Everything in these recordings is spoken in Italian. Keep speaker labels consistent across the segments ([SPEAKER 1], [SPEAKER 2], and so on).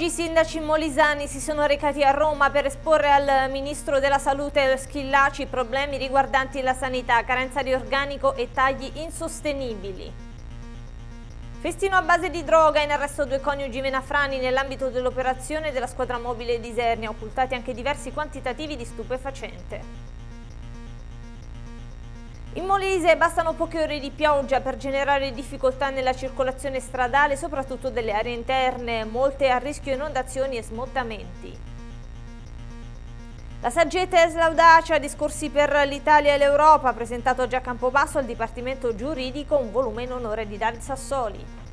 [SPEAKER 1] Oggi i sindaci molisani si sono recati a Roma per esporre al ministro della salute Schillaci problemi riguardanti la sanità, carenza di organico e tagli insostenibili. Festino a base di droga in arresto due coniugi Menafrani nell'ambito dell'operazione della squadra mobile di Isernia, occultati anche diversi quantitativi di stupefacente. In Molise bastano poche ore di pioggia per generare difficoltà nella circolazione stradale, soprattutto delle aree interne, molte a rischio inondazioni e smottamenti. La saggezza è slaudacia, discorsi per l'Italia e l'Europa, presentato già a Campobasso al Dipartimento Giuridico, un volume in onore di Dan Sassoli.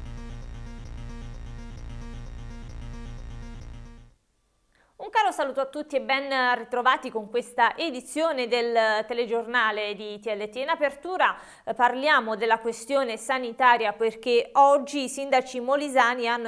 [SPEAKER 1] saluto a tutti e ben ritrovati con questa edizione del telegiornale di TLT. In apertura eh, parliamo della questione sanitaria perché oggi i sindaci molisani hanno,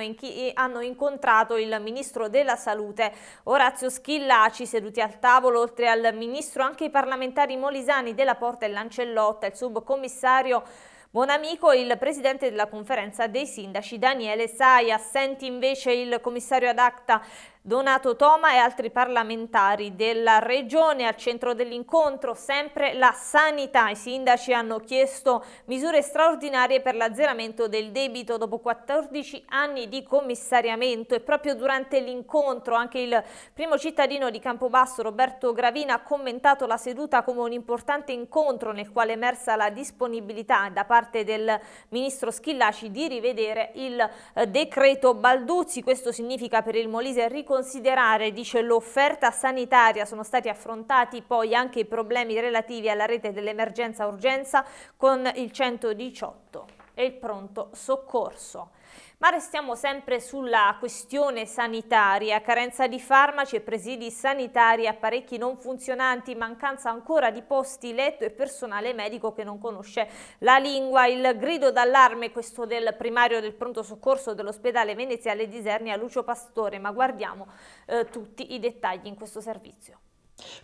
[SPEAKER 1] hanno incontrato il ministro della salute Orazio Schillaci seduti al tavolo oltre al ministro anche i parlamentari molisani della Porta e Lancellotta, il subcommissario Buon Buonamico, il presidente della conferenza dei sindaci Daniele Sai, assenti invece il commissario ad acta Donato Toma e altri parlamentari della regione al centro dell'incontro, sempre la sanità. I sindaci hanno chiesto misure straordinarie per l'azzeramento del debito dopo 14 anni di commissariamento e proprio durante l'incontro anche il primo cittadino di Campobasso Roberto Gravina ha commentato la seduta come un importante incontro nel quale è emersa la disponibilità da parte del ministro Schillaci di rivedere il eh, decreto Balduzzi. Questo significa per il Molise ricostruire considerare, dice, l'offerta sanitaria, sono stati affrontati poi anche i problemi relativi alla rete dell'emergenza-urgenza con il 118 e il pronto soccorso. Ma restiamo sempre sulla questione sanitaria, carenza di farmaci e presidi sanitari, apparecchi non funzionanti, mancanza ancora di posti letto e personale medico che non conosce la lingua. Il grido d'allarme, questo del primario del pronto soccorso dell'ospedale veneziale di Isernia, Lucio Pastore, ma guardiamo eh, tutti i dettagli in questo servizio.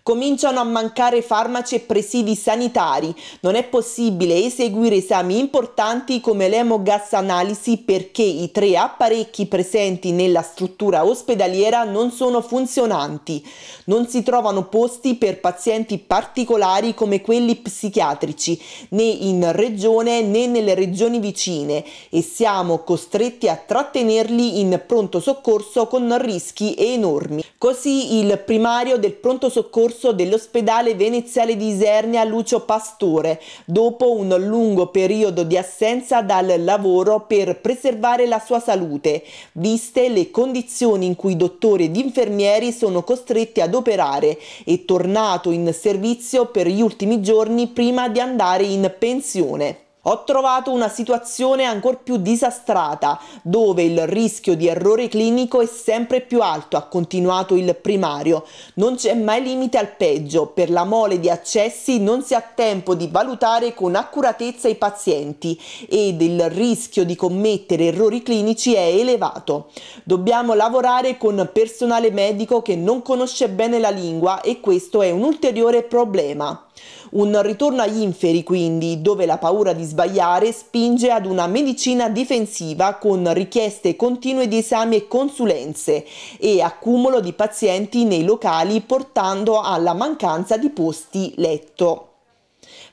[SPEAKER 2] Cominciano a mancare farmaci e presidi sanitari, non è possibile eseguire esami importanti come l'emogas analisi perché i tre apparecchi presenti nella struttura ospedaliera non sono funzionanti, non si trovano posti per pazienti particolari come quelli psichiatrici né in regione né nelle regioni vicine e siamo costretti a trattenerli in pronto soccorso con rischi enormi. Così il primario del pronto soccorso soccorso dell'ospedale veneziale di Isernia Lucio Pastore dopo un lungo periodo di assenza dal lavoro per preservare la sua salute, viste le condizioni in cui dottori ed infermieri sono costretti ad operare e tornato in servizio per gli ultimi giorni prima di andare in pensione. Ho trovato una situazione ancora più disastrata, dove il rischio di errore clinico è sempre più alto, ha continuato il primario. Non c'è mai limite al peggio, per la mole di accessi non si ha tempo di valutare con accuratezza i pazienti ed il rischio di commettere errori clinici è elevato. Dobbiamo lavorare con personale medico che non conosce bene la lingua e questo è un ulteriore problema. Un ritorno agli inferi quindi, dove la paura di sbagliare spinge ad una medicina difensiva con richieste continue di esami e consulenze e accumulo di pazienti nei locali portando alla mancanza di posti letto.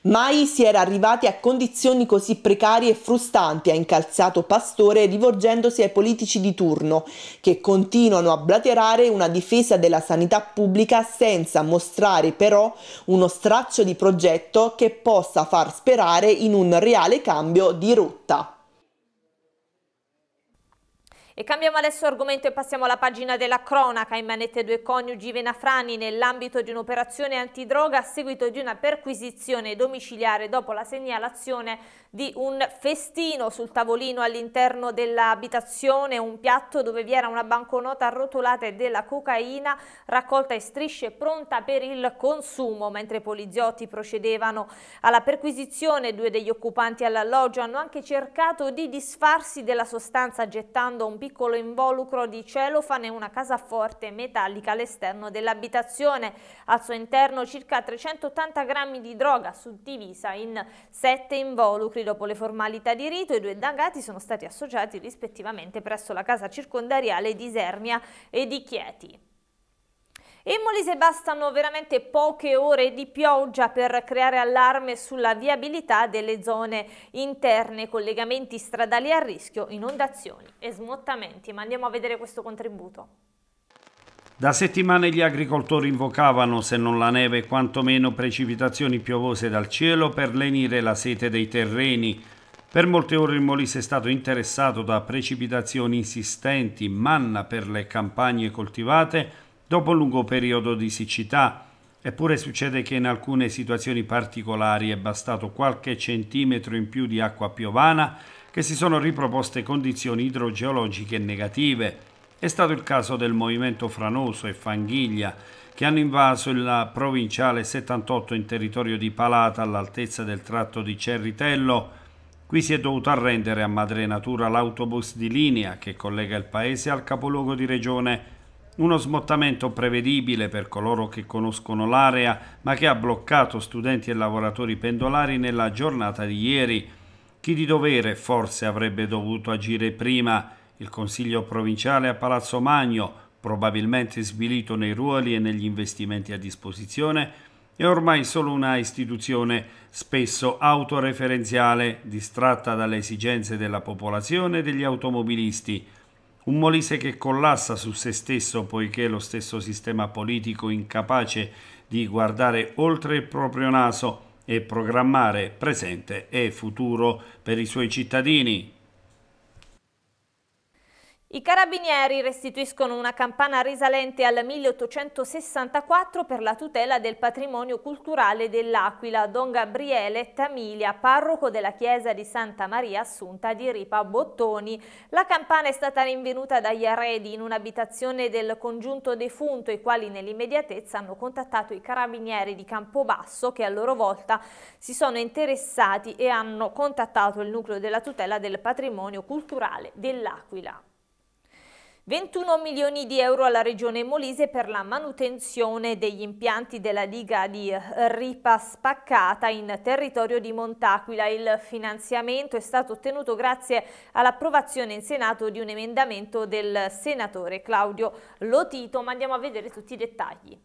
[SPEAKER 2] Mai si era arrivati a condizioni così precarie e frustanti, ha incalzato Pastore rivolgendosi ai politici di turno, che continuano a blaterare una difesa della sanità pubblica senza mostrare però uno straccio di progetto che possa far sperare in un reale cambio di rotta.
[SPEAKER 1] E cambiamo adesso argomento e passiamo alla pagina della cronaca. In manette due coniugi Venafrani nell'ambito di un'operazione antidroga a seguito di una perquisizione domiciliare dopo la segnalazione di un festino sul tavolino all'interno dell'abitazione, un piatto dove vi era una banconota arrotolata e della cocaina raccolta in strisce pronta per il consumo. Mentre i poliziotti procedevano alla perquisizione, due degli occupanti all'alloggio hanno anche cercato di disfarsi della sostanza gettando un piccolo piccolo involucro di celofane e una forte metallica all'esterno dell'abitazione. Al suo interno circa 380 grammi di droga suddivisa in sette involucri. Dopo le formalità di rito i due indagati sono stati associati rispettivamente presso la casa circondariale di Isernia e di Chieti. In Molise bastano veramente poche ore di pioggia per creare allarme sulla viabilità delle zone interne, collegamenti stradali a rischio, inondazioni e smottamenti. Ma andiamo a vedere questo contributo.
[SPEAKER 3] Da settimane gli agricoltori invocavano, se non la neve, quantomeno precipitazioni piovose dal cielo per lenire la sete dei terreni. Per molte ore il Molise è stato interessato da precipitazioni insistenti, manna per le campagne coltivate dopo un lungo periodo di siccità. Eppure succede che in alcune situazioni particolari è bastato qualche centimetro in più di acqua piovana che si sono riproposte condizioni idrogeologiche negative. È stato il caso del movimento franoso e fanghiglia che hanno invaso la provinciale 78 in territorio di Palata all'altezza del tratto di Cerritello. Qui si è dovuto arrendere a madre natura l'autobus di linea che collega il paese al capoluogo di regione uno smottamento prevedibile per coloro che conoscono l'area, ma che ha bloccato studenti e lavoratori pendolari nella giornata di ieri. Chi di dovere forse avrebbe dovuto agire prima, il Consiglio provinciale a Palazzo Magno, probabilmente svilito nei ruoli e negli investimenti a disposizione, è ormai solo una istituzione spesso autoreferenziale, distratta dalle esigenze della popolazione e degli automobilisti un Molise che collassa su se stesso poiché lo stesso sistema politico incapace di guardare oltre il proprio naso e programmare presente e futuro per i suoi cittadini.
[SPEAKER 1] I carabinieri restituiscono una campana risalente al 1864 per la tutela del patrimonio culturale dell'Aquila, Don Gabriele Tamilia, parroco della chiesa di Santa Maria Assunta di Ripa Bottoni. La campana è stata rinvenuta dagli arredi in un'abitazione del congiunto defunto, i quali nell'immediatezza hanno contattato i carabinieri di Campobasso che a loro volta si sono interessati e hanno contattato il nucleo della tutela del patrimonio culturale dell'Aquila. 21 milioni di euro alla Regione Molise per la manutenzione degli impianti della diga di Ripa Spaccata in territorio di Montaquila. Il finanziamento è stato ottenuto grazie all'approvazione in Senato di un emendamento del senatore Claudio Lotito, ma andiamo a vedere tutti i dettagli.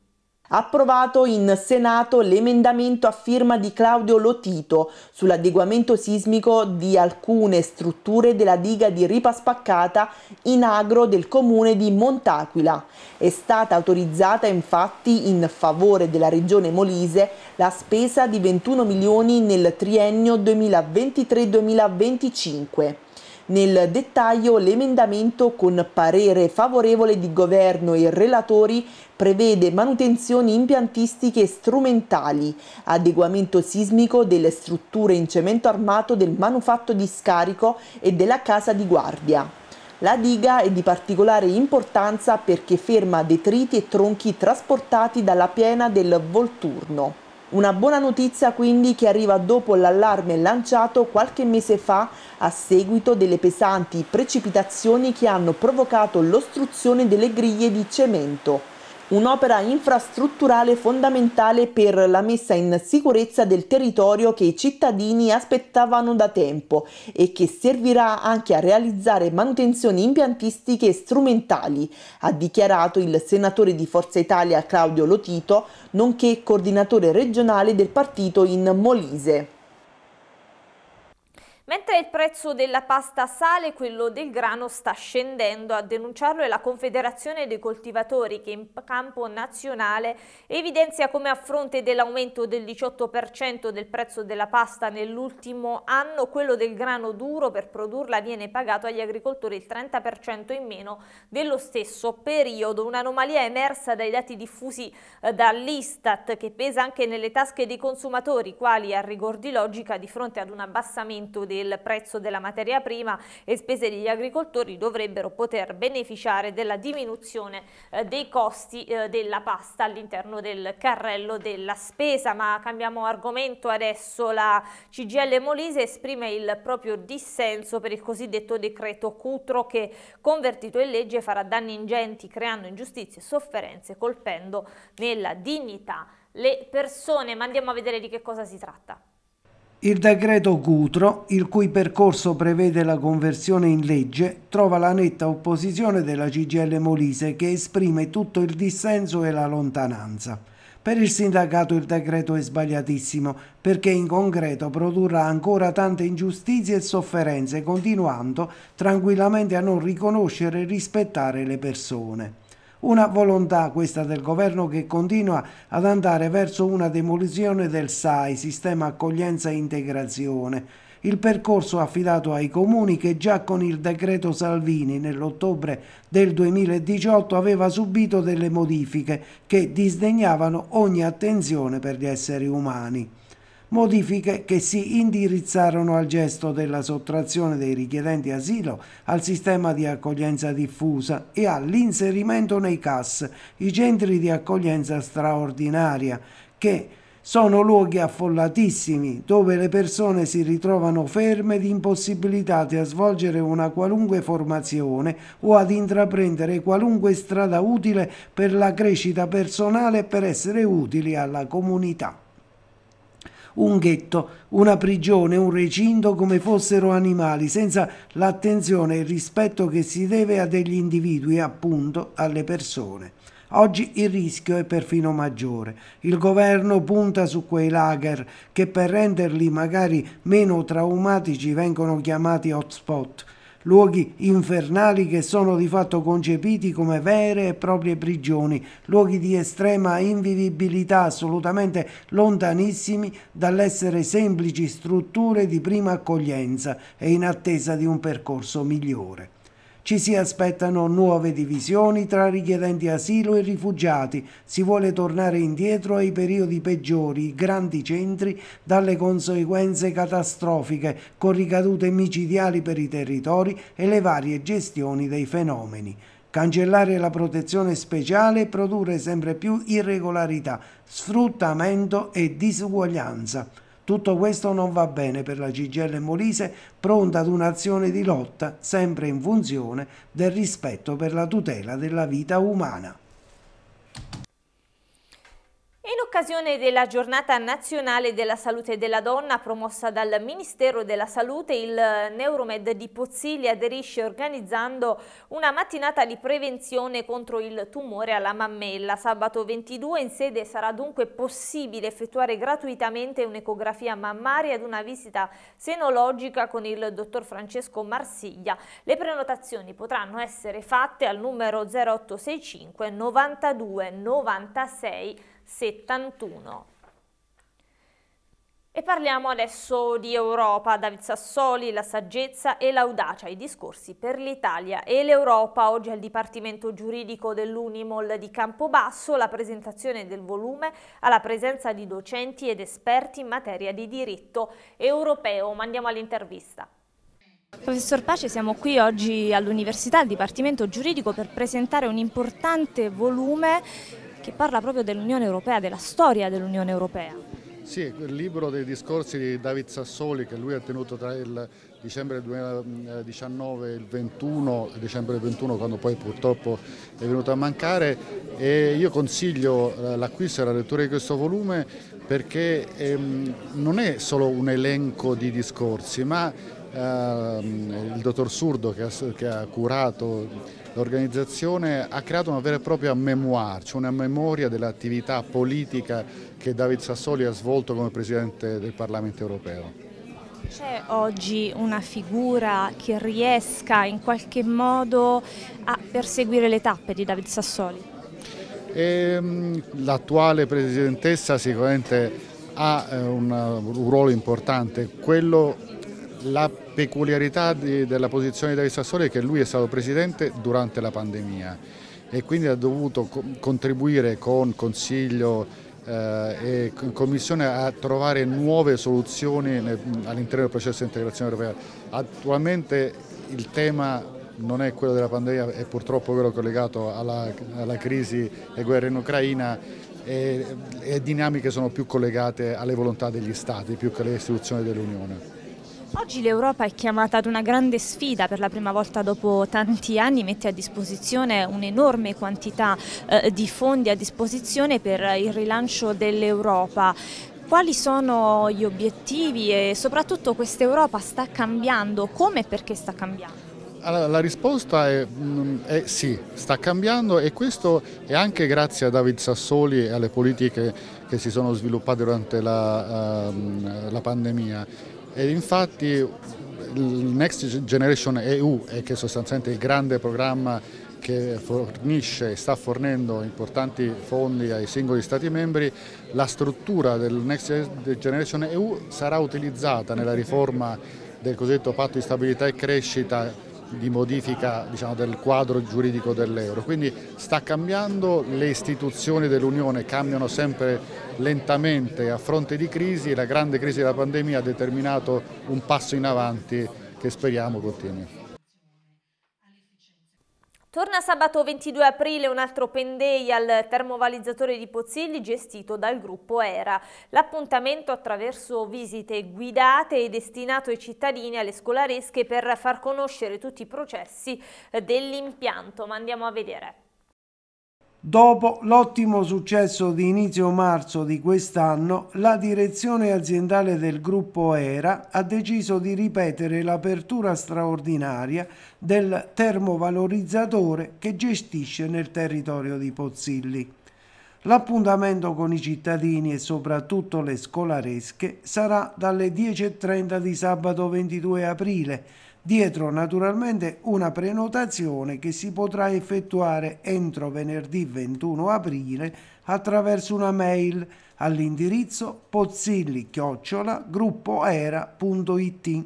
[SPEAKER 2] Approvato in Senato l'emendamento a firma di Claudio Lotito sull'adeguamento sismico di alcune strutture della diga di Ripa Spaccata in agro del comune di Montaquila. È stata autorizzata infatti in favore della regione Molise la spesa di 21 milioni nel triennio 2023-2025. Nel dettaglio l'emendamento con parere favorevole di governo e relatori prevede manutenzioni impiantistiche strumentali, adeguamento sismico delle strutture in cemento armato del manufatto di scarico e della casa di guardia. La diga è di particolare importanza perché ferma detriti e tronchi trasportati dalla piena del Volturno. Una buona notizia quindi che arriva dopo l'allarme lanciato qualche mese fa a seguito delle pesanti precipitazioni che hanno provocato l'ostruzione delle griglie di cemento un'opera infrastrutturale fondamentale per la messa in sicurezza del territorio che i cittadini aspettavano da tempo e che servirà anche a realizzare manutenzioni impiantistiche e strumentali, ha dichiarato il senatore di Forza Italia Claudio Lotito, nonché coordinatore regionale del partito in Molise.
[SPEAKER 1] Mentre il prezzo della pasta sale, quello del grano sta scendendo. A denunciarlo è la Confederazione dei coltivatori che in campo nazionale evidenzia come a fronte dell'aumento del 18% del prezzo della pasta nell'ultimo anno, quello del grano duro per produrla viene pagato agli agricoltori il 30% in meno dello stesso periodo. Un'anomalia emersa dai dati diffusi eh, dall'Istat che pesa anche nelle tasche dei consumatori, quali a rigor di logica di fronte ad un abbassamento dei il prezzo della materia prima e spese degli agricoltori dovrebbero poter beneficiare della diminuzione eh, dei costi eh, della pasta all'interno del carrello della spesa. Ma cambiamo argomento adesso. La CGL Molise esprime il proprio dissenso per il cosiddetto decreto Cutro che convertito in legge farà danni ingenti creando ingiustizie e sofferenze colpendo nella dignità le persone. Ma andiamo a vedere di che cosa si tratta.
[SPEAKER 4] Il decreto Cutro, il cui percorso prevede la conversione in legge, trova la netta opposizione della CGL Molise che esprime tutto il dissenso e la lontananza. Per il sindacato il decreto è sbagliatissimo perché in concreto produrrà ancora tante ingiustizie e sofferenze continuando tranquillamente a non riconoscere e rispettare le persone. Una volontà questa del governo che continua ad andare verso una demolizione del SAI, Sistema Accoglienza e Integrazione, il percorso affidato ai comuni che già con il decreto Salvini nell'ottobre del 2018 aveva subito delle modifiche che disdegnavano ogni attenzione per gli esseri umani modifiche che si indirizzarono al gesto della sottrazione dei richiedenti asilo al sistema di accoglienza diffusa e all'inserimento nei CAS, i centri di accoglienza straordinaria, che sono luoghi affollatissimi dove le persone si ritrovano ferme ed impossibilitate a svolgere una qualunque formazione o ad intraprendere qualunque strada utile per la crescita personale e per essere utili alla comunità un ghetto, una prigione, un recinto come fossero animali, senza l'attenzione e il rispetto che si deve a degli individui, appunto alle persone. Oggi il rischio è perfino maggiore. Il governo punta su quei lager che per renderli magari meno traumatici vengono chiamati hotspot luoghi infernali che sono di fatto concepiti come vere e proprie prigioni, luoghi di estrema invivibilità assolutamente lontanissimi dall'essere semplici strutture di prima accoglienza e in attesa di un percorso migliore. Ci si aspettano nuove divisioni tra richiedenti asilo e rifugiati, si vuole tornare indietro ai periodi peggiori, i grandi centri, dalle conseguenze catastrofiche, con ricadute micidiali per i territori e le varie gestioni dei fenomeni cancellare la protezione speciale e produrre sempre più irregolarità, sfruttamento e disuguaglianza. Tutto questo non va bene per la CGL Molise, pronta ad un'azione di lotta sempre in funzione del rispetto per la tutela della vita umana.
[SPEAKER 1] In occasione della giornata nazionale della salute della donna promossa dal Ministero della Salute, il Neuromed di Pozzilli aderisce organizzando una mattinata di prevenzione contro il tumore alla mammella. Sabato 22 in sede sarà dunque possibile effettuare gratuitamente un'ecografia mammaria ed una visita senologica con il dottor Francesco Marsiglia. Le prenotazioni potranno essere fatte al numero 0865 92 96 71. E parliamo adesso di Europa, David Sassoli, la saggezza e l'audacia, i discorsi per l'Italia e l'Europa. Oggi al Dipartimento Giuridico dell'Unimol di Campobasso la presentazione del volume alla presenza di docenti ed esperti in materia di diritto europeo. Mandiamo all'intervista. Professor Pace, siamo qui oggi all'Università, al Dipartimento Giuridico, per presentare un importante volume che parla proprio dell'Unione Europea, della storia dell'Unione Europea.
[SPEAKER 5] Sì, il libro dei discorsi di David Sassoli che lui ha tenuto tra il dicembre 2019 eh, e il 21, dicembre 21 quando poi purtroppo è venuto a mancare e io consiglio eh, l'acquisto e la lettura di questo volume perché ehm, non è solo un elenco di discorsi ma ehm, il dottor Surdo che ha, che ha curato L'organizzazione ha creato una vera e propria memoir, cioè una memoria dell'attività politica che David Sassoli ha svolto come Presidente del Parlamento europeo.
[SPEAKER 1] C'è oggi una figura che riesca in qualche modo a perseguire le tappe di David Sassoli?
[SPEAKER 5] Ehm, l'attuale Presidentessa sicuramente ha eh, un ruolo importante, quello la peculiarità di, della posizione di Davide Sassoli è che lui è stato presidente durante la pandemia e quindi ha dovuto contribuire con consiglio eh, e Commissione a trovare nuove soluzioni all'interno del processo di integrazione europea. Attualmente il tema non è quello della pandemia, è purtroppo quello collegato alla, alla crisi e guerra in Ucraina e, e dinamiche sono più collegate alle volontà degli Stati più che alle istituzioni dell'Unione.
[SPEAKER 1] Oggi l'Europa è chiamata ad una grande sfida, per la prima volta dopo tanti anni mette a disposizione un'enorme quantità eh, di fondi a disposizione per il rilancio dell'Europa. Quali sono gli obiettivi e soprattutto questa Europa sta cambiando? Come e perché sta cambiando?
[SPEAKER 5] Allora, la risposta è, mm, è, sì, sta cambiando e questo è anche grazie a David Sassoli e alle politiche che si sono sviluppate durante la, uh, la pandemia. Ed infatti il Next Generation EU, eh, che è sostanzialmente il grande programma che fornisce e sta fornendo importanti fondi ai singoli Stati membri, la struttura del Next Generation EU sarà utilizzata nella riforma del cosiddetto patto di stabilità e crescita di modifica diciamo, del quadro giuridico dell'euro. Quindi sta cambiando, le istituzioni dell'Unione cambiano sempre lentamente a fronte di crisi, e la grande crisi della pandemia ha determinato un passo in avanti che speriamo continui.
[SPEAKER 1] Torna sabato 22 aprile un altro Pendei al termovalizzatore di Pozzilli gestito dal gruppo ERA. L'appuntamento attraverso visite guidate è destinato ai cittadini e alle scolaresche per far conoscere tutti i processi eh, dell'impianto, ma andiamo a vedere.
[SPEAKER 4] Dopo l'ottimo successo di inizio marzo di quest'anno, la direzione aziendale del gruppo ERA ha deciso di ripetere l'apertura straordinaria del termovalorizzatore che gestisce nel territorio di Pozzilli. L'appuntamento con i cittadini e soprattutto le scolaresche sarà dalle 10.30 di sabato 22 aprile dietro naturalmente una prenotazione che si potrà effettuare entro venerdì 21 aprile attraverso una mail all'indirizzo pozzilli-gruppoera.it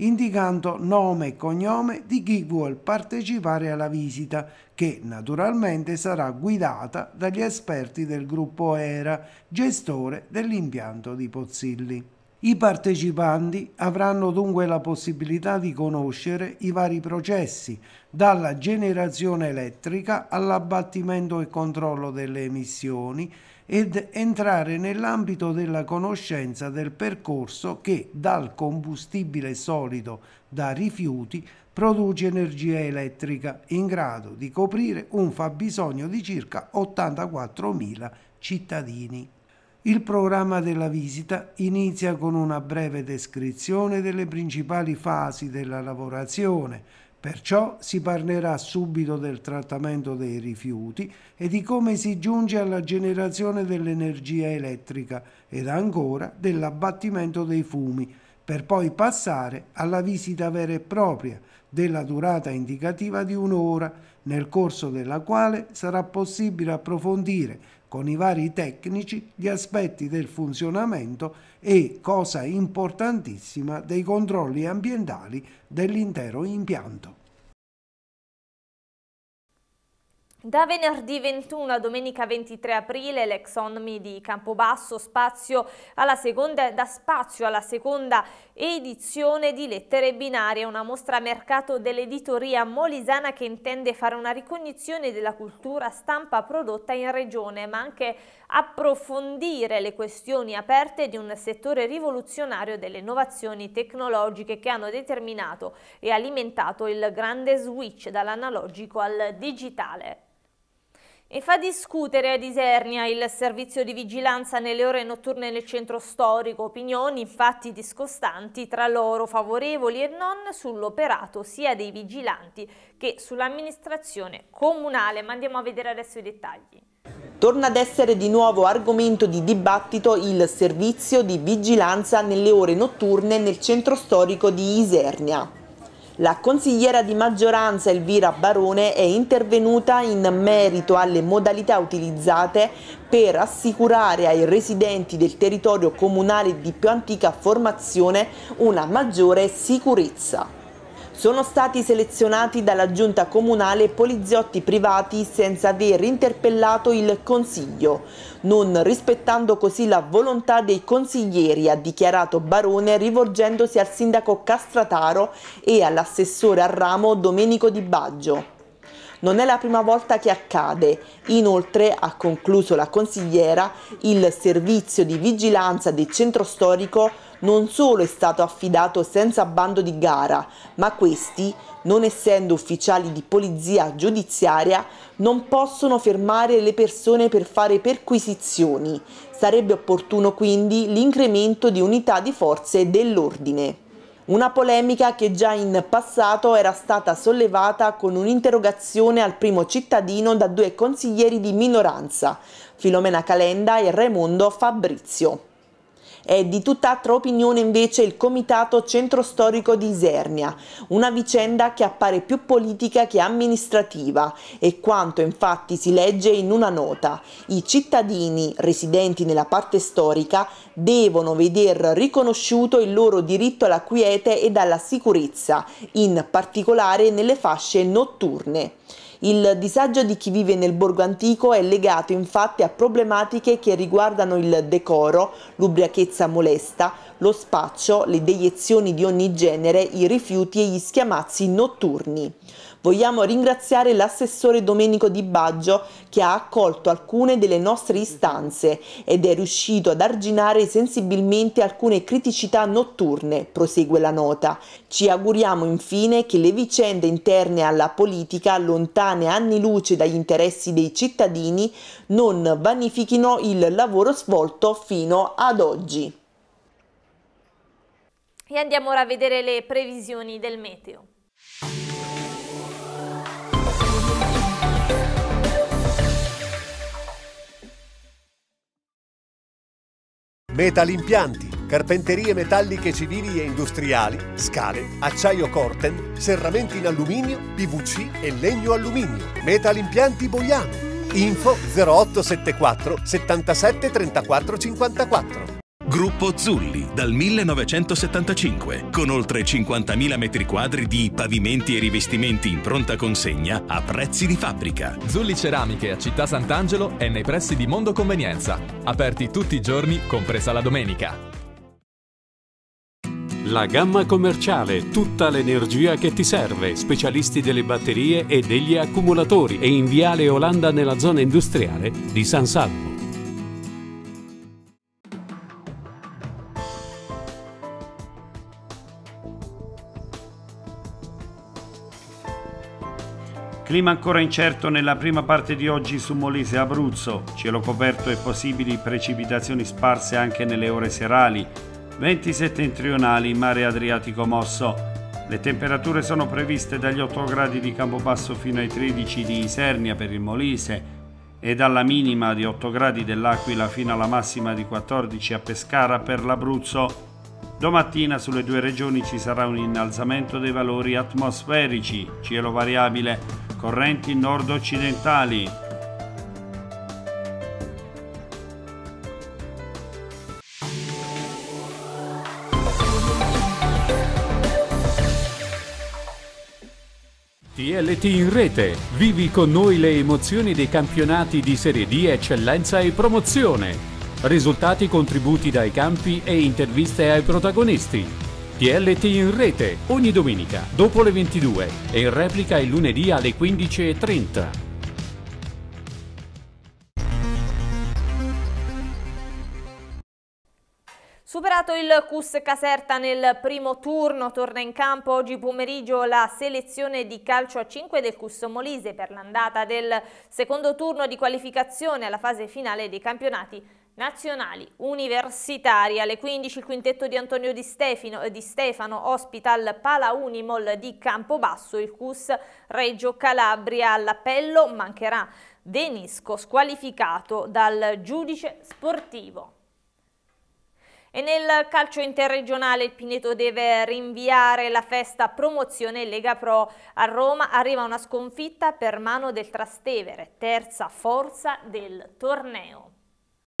[SPEAKER 4] indicando nome e cognome di chi vuol partecipare alla visita che naturalmente sarà guidata dagli esperti del gruppo ERA, gestore dell'impianto di Pozzilli. I partecipanti avranno dunque la possibilità di conoscere i vari processi, dalla generazione elettrica all'abbattimento e controllo delle emissioni ed entrare nell'ambito della conoscenza del percorso che dal combustibile solido da rifiuti produce energia elettrica in grado di coprire un fabbisogno di circa 84.000 cittadini. Il programma della visita inizia con una breve descrizione delle principali fasi della lavorazione, perciò si parlerà subito del trattamento dei rifiuti e di come si giunge alla generazione dell'energia elettrica ed ancora dell'abbattimento dei fumi, per poi passare alla visita vera e propria della durata indicativa di un'ora, nel corso della quale sarà possibile approfondire con i vari tecnici gli aspetti del funzionamento e, cosa importantissima, dei controlli ambientali dell'intero impianto.
[SPEAKER 1] Da venerdì 21 a domenica 23 aprile l'Exonmi di Campobasso spazio seconda, dà spazio alla seconda edizione di Lettere Binarie, una mostra mercato dell'editoria molisana che intende fare una ricognizione della cultura stampa prodotta in regione, ma anche approfondire le questioni aperte di un settore rivoluzionario delle innovazioni tecnologiche che hanno determinato e alimentato il grande switch dall'analogico al digitale. E fa discutere ad Isernia il servizio di vigilanza nelle ore notturne nel centro storico, opinioni infatti discostanti tra loro favorevoli e non sull'operato sia dei vigilanti che sull'amministrazione comunale, ma andiamo a vedere adesso i dettagli.
[SPEAKER 2] Torna ad essere di nuovo argomento di dibattito il servizio di vigilanza nelle ore notturne nel centro storico di Isernia. La consigliera di maggioranza Elvira Barone è intervenuta in merito alle modalità utilizzate per assicurare ai residenti del territorio comunale di più antica formazione una maggiore sicurezza sono stati selezionati dalla giunta comunale poliziotti privati senza aver interpellato il consiglio, non rispettando così la volontà dei consiglieri, ha dichiarato Barone rivolgendosi al sindaco Castrataro e all'assessore a ramo Domenico Di Baggio. Non è la prima volta che accade. Inoltre, ha concluso la consigliera, il servizio di vigilanza del centro storico non solo è stato affidato senza bando di gara, ma questi, non essendo ufficiali di polizia giudiziaria, non possono fermare le persone per fare perquisizioni. Sarebbe opportuno quindi l'incremento di unità di forze dell'ordine una polemica che già in passato era stata sollevata con un'interrogazione al primo cittadino da due consiglieri di minoranza, Filomena Calenda e Raimondo Fabrizio. È di tutt'altra opinione invece il Comitato Centro Storico di Isernia, una vicenda che appare più politica che amministrativa e quanto infatti si legge in una nota. I cittadini residenti nella parte storica devono veder riconosciuto il loro diritto alla quiete ed alla sicurezza, in particolare nelle fasce notturne. Il disagio di chi vive nel borgo antico è legato infatti a problematiche che riguardano il decoro, l'ubriachezza molesta, lo spaccio, le deiezioni di ogni genere, i rifiuti e gli schiamazzi notturni. Vogliamo ringraziare l'assessore Domenico Di Baggio che ha accolto alcune delle nostre istanze ed è riuscito ad arginare sensibilmente alcune criticità notturne, prosegue la nota. Ci auguriamo infine che le vicende interne alla politica, lontane anni luce dagli interessi dei cittadini, non vanifichino il lavoro svolto fino ad oggi.
[SPEAKER 1] E andiamo ora a vedere le previsioni del meteo.
[SPEAKER 3] metalimpianti, carpenterie metalliche civili e industriali, scale, acciaio corten, serramenti in alluminio, PVC e legno alluminio. Metalimpianti Impianti Boiano. Info 0874
[SPEAKER 6] 77 34 54 Gruppo Zulli dal 1975, con oltre 50.000 metri quadri di pavimenti e rivestimenti in pronta consegna a prezzi di fabbrica. Zulli Ceramiche a Città Sant'Angelo e nei pressi di Mondo Convenienza, aperti tutti i giorni, compresa la domenica. La gamma commerciale, tutta l'energia che ti serve, specialisti delle batterie e degli accumulatori e in Viale Olanda nella zona industriale di San Salvo.
[SPEAKER 3] Clima ancora incerto nella prima parte di oggi su Molise e Abruzzo, cielo coperto e possibili precipitazioni sparse anche nelle ore serali, venti settentrionali, mare Adriatico mosso. Le temperature sono previste dagli 8 gradi di Campobasso fino ai 13 di Isernia per il Molise e dalla minima di 8 gradi dell'Aquila fino alla massima di 14 a Pescara per l'Abruzzo. Domattina sulle due regioni ci sarà un innalzamento dei valori atmosferici, cielo variabile, correnti nord-occidentali.
[SPEAKER 6] TLT in rete, vivi con noi le emozioni dei campionati di Serie D, eccellenza e promozione. Risultati contributi dai campi e interviste ai protagonisti. TLT in rete ogni domenica dopo le 22 e in replica il lunedì
[SPEAKER 3] alle 15.30.
[SPEAKER 1] Superato il Cus Caserta nel primo turno, torna in campo oggi pomeriggio la selezione di calcio a 5 del Cus Molise per l'andata del secondo turno di qualificazione alla fase finale dei campionati nazionali, universitari. Alle 15 il quintetto di Antonio Di, Stefano, eh, di Stefano ospita al Pala Unimol di Campobasso, il CUS Reggio Calabria. All'appello mancherà Denisco, squalificato dal giudice sportivo. E nel calcio interregionale il Pineto deve rinviare la festa promozione Lega Pro. A Roma arriva una sconfitta per mano del Trastevere, terza forza del torneo.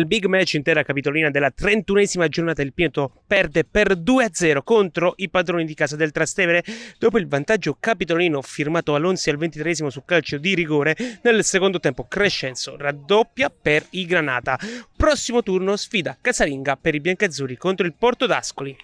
[SPEAKER 6] Il big match intera capitolina della 31esima giornata il Pineto perde per 2-0 contro i padroni di casa del Trastevere dopo il vantaggio capitolino firmato Alonso al 23esimo sul calcio di rigore nel secondo tempo Crescenzo raddoppia per i Granata prossimo turno sfida Casalinga per i biancazzurri contro il Porto d'Ascoli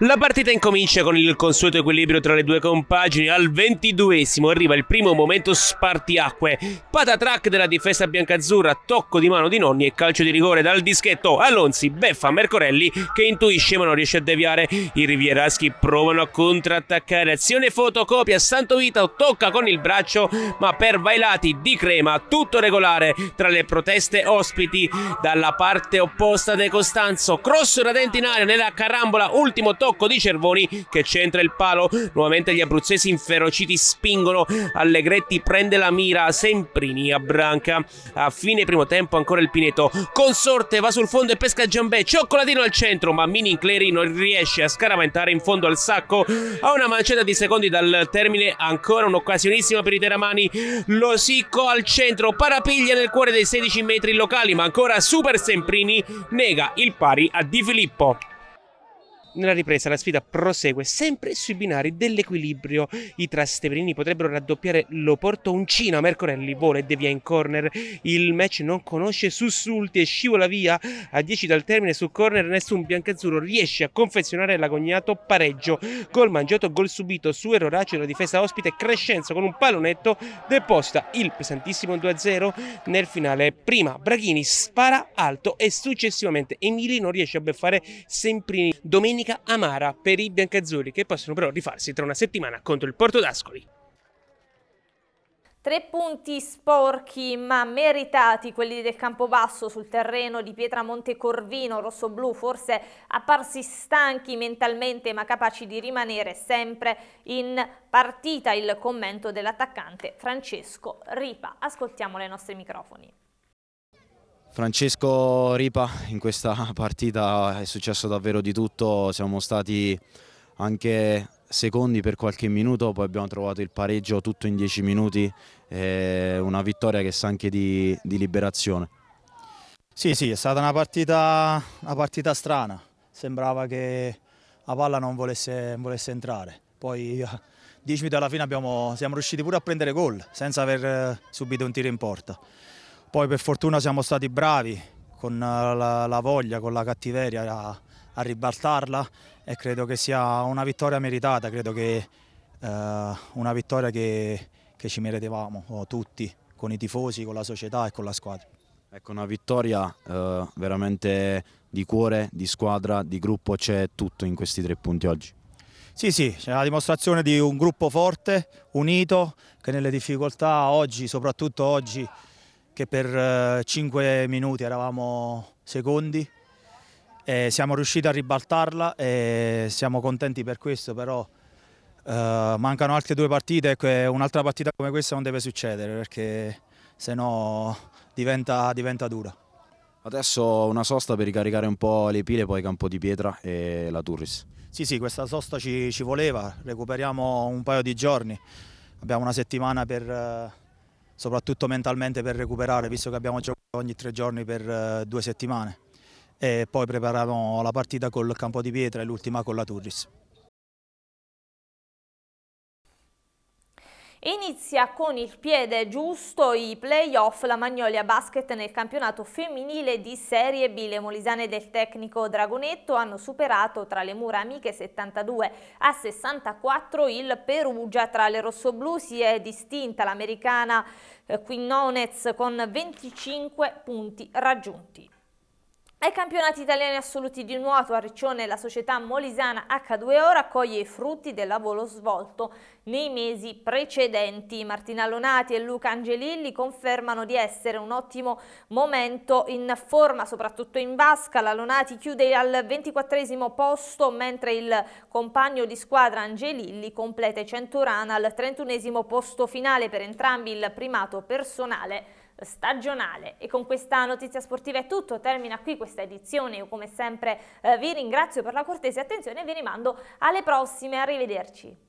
[SPEAKER 6] la partita incomincia con il consueto equilibrio tra le due compagini. Al ventiduesimo arriva il primo momento spartiacque. Patatrack della difesa biancazzurra, tocco di mano di Nonni e calcio di rigore dal dischetto. Alonzi beffa Mercorelli che intuisce ma non riesce a deviare. I rivieraschi provano a contrattaccare. Azione fotocopia, Santo Vito tocca con il braccio ma per Vailati di Crema. Tutto regolare tra le proteste ospiti. Dalla parte opposta De Costanzo, cross radente in aria nella carambola, ultimo tocco tocco di Cervoni che centra il palo. Nuovamente gli abruzzesi inferociti spingono. Allegretti prende la mira. Semprini a branca. A fine primo tempo ancora il Pineto. Consorte va sul fondo e pesca Giambè. Cioccolatino al centro, ma Mini Cleri non riesce a scaraventare in fondo al sacco. A una mancetta di secondi dal termine, ancora un'occasionissima per i Teramani. Losicco al centro, parapiglia nel cuore dei 16 metri locali, ma ancora Super Semprini nega il pari a Di Filippo. Nella ripresa la sfida prosegue sempre sui binari dell'equilibrio. I trasteverini potrebbero raddoppiare l'Oporto Uncina. Mercorelli vola e devia in corner. Il match non conosce sussulti e scivola via. A 10 dal termine su corner nessun biancazzurro riesce a confezionare l'agognato pareggio. Gol mangiato, gol subito su Eroraccio della difesa ospite Crescenzo con un pallonetto deposita il pesantissimo 2-0 nel finale. Prima Braghini spara alto e successivamente Emili non riesce a beffare Semprini. Domenica domenica amara per i biancazzurri che possono però rifarsi tra una settimana contro il Porto d'Ascoli.
[SPEAKER 1] Tre punti sporchi ma meritati quelli del Campobasso sul terreno di Pietramonte Corvino, rossoblù, forse apparsi stanchi mentalmente ma capaci di rimanere sempre in partita. Il commento dell'attaccante Francesco Ripa. Ascoltiamo le nostre microfoni.
[SPEAKER 7] Francesco Ripa, in questa partita è successo davvero di tutto, siamo stati anche secondi per qualche minuto, poi abbiamo trovato il pareggio tutto in 10 minuti, eh, una vittoria che sa anche di, di, liberazione. Sì, sì, è stata una partita, una partita strana, sembrava che la palla non volesse, volesse entrare, poi 10 minuti alla fine abbiamo, siamo riusciti pure a prendere gol senza aver eh, subito un tiro in porta. Poi per fortuna siamo stati bravi con eh, la, la voglia, con la cattiveria a, a, ribaltarla e credo che sia una vittoria meritata, credo che eh, una vittoria che, che ci meritevamo oh, tutti, con i tifosi, con la società e con la squadra. Ecco, una vittoria eh, veramente di cuore, di squadra, di gruppo, c'è tutto in questi tre punti oggi. Sì, sì, c'è la dimostrazione di un gruppo forte, unito, che nelle difficoltà oggi, soprattutto oggi, che per 5 eh, minuti eravamo secondi. e siamo riusciti a ribaltarla e siamo contenti per questo, però eh, mancano altre due partite e un'altra partita come questa non deve succedere perché se no diventa, diventa dura. Adesso una sosta per ricaricare un po' le pile, poi Campo di Pietra e la Turris. Sì, sì, questa sosta ci, ci voleva, recuperiamo un paio di giorni, abbiamo una settimana per, eh, soprattutto mentalmente per recuperare, visto che abbiamo giocato ogni tre giorni per eh, due settimane. E poi preparavamo la partita col campo di pietra e l'ultima con la Turris.
[SPEAKER 1] Inizia con il piede giusto i playoff la Magnolia Basket nel campionato femminile di Serie B. Le molisane del tecnico Dragonetto hanno superato tra le mura amiche 72 a 64 il Perugia. Tra le rossoblu si è distinta l'americana eh, Quinnonez con 25 punti raggiunti. Ai campionati italiani assoluti di nuoto a Riccione la società molisana H2O raccoglie i frutti del lavoro svolto nei mesi precedenti. Martina Lonati e Luca Angelilli confermano di essere un ottimo momento in forma, soprattutto in vasca. La Lonati chiude al 24 posto, mentre il compagno di squadra Angelilli completa i Centurana al 31 posto finale per entrambi il primato personale stagionale. E con questa notizia sportiva è tutto, termina qui questa edizione. Io come sempre eh, vi ringrazio per la cortese attenzione e vi rimando alle prossime. Arrivederci.